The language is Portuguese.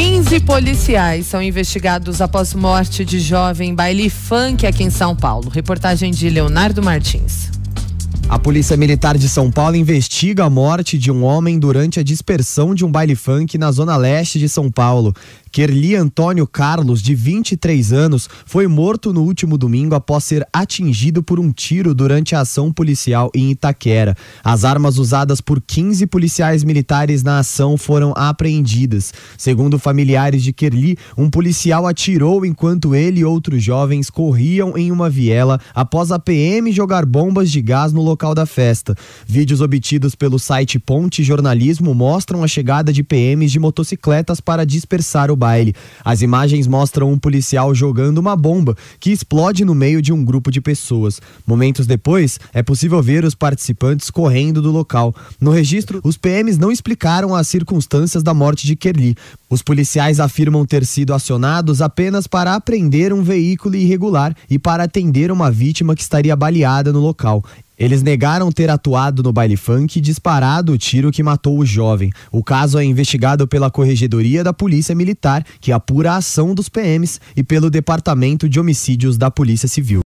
15 policiais são investigados após morte de jovem baile funk aqui em São Paulo. Reportagem de Leonardo Martins. A Polícia Militar de São Paulo investiga a morte de um homem durante a dispersão de um baile funk na zona leste de São Paulo. Kerli Antônio Carlos, de 23 anos, foi morto no último domingo após ser atingido por um tiro durante a ação policial em Itaquera. As armas usadas por 15 policiais militares na ação foram apreendidas. Segundo familiares de Kerli, um policial atirou enquanto ele e outros jovens corriam em uma viela após a PM jogar bombas de gás no local local da festa. Vídeos obtidos pelo site Ponte Jornalismo mostram a chegada de PMs de motocicletas para dispersar o baile. As imagens mostram um policial jogando uma bomba que explode no meio de um grupo de pessoas. Momentos depois, é possível ver os participantes correndo do local. No registro, os PMs não explicaram as circunstâncias da morte de Kerli. Os policiais afirmam ter sido acionados apenas para apreender um veículo irregular e para atender uma vítima que estaria baleada no local. Eles negaram ter atuado no baile funk e disparado o tiro que matou o jovem. O caso é investigado pela Corregedoria da Polícia Militar, que apura a ação dos PMs, e pelo Departamento de Homicídios da Polícia Civil.